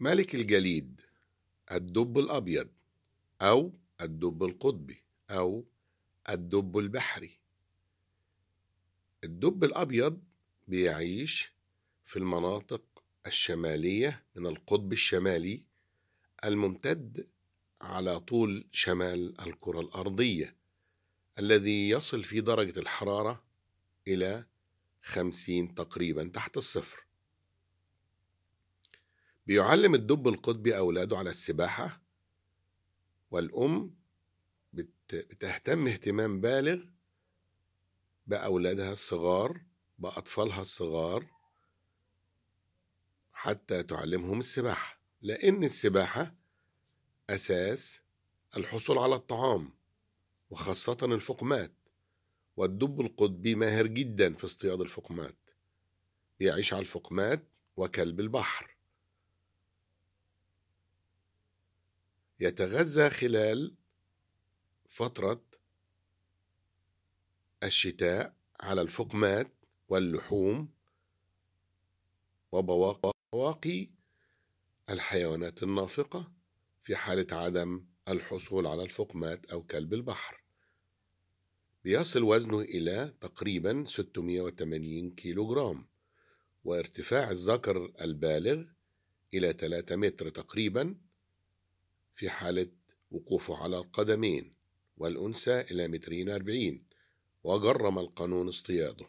ملك الجليد الدب الأبيض أو الدب القطبي أو الدب البحري الدب الأبيض بيعيش في المناطق الشمالية من القطب الشمالي الممتد على طول شمال الكرة الأرضية الذي يصل في درجة الحرارة إلى خمسين تقريبا تحت الصفر بيعلم الدب القطبي أولاده على السباحة والأم بتهتم اهتمام بالغ بأولادها الصغار بأطفالها الصغار حتى تعلمهم السباحة لأن السباحة أساس الحصول على الطعام وخاصة الفقمات والدب القطبي ماهر جدا في اصطياد الفقمات يعيش على الفقمات وكلب البحر يتغذى خلال فترة الشتاء على الفقمات واللحوم وبواقي الحيوانات النافقة في حالة عدم الحصول على الفقمات أو كلب البحر بيصل وزنه إلى تقريبا 680 كيلوغرام وارتفاع الذكر البالغ إلى 3 متر تقريباً في حالة وقوفه على القدمين والأنثى إلى مترين أربعين وجرم القانون اصطياده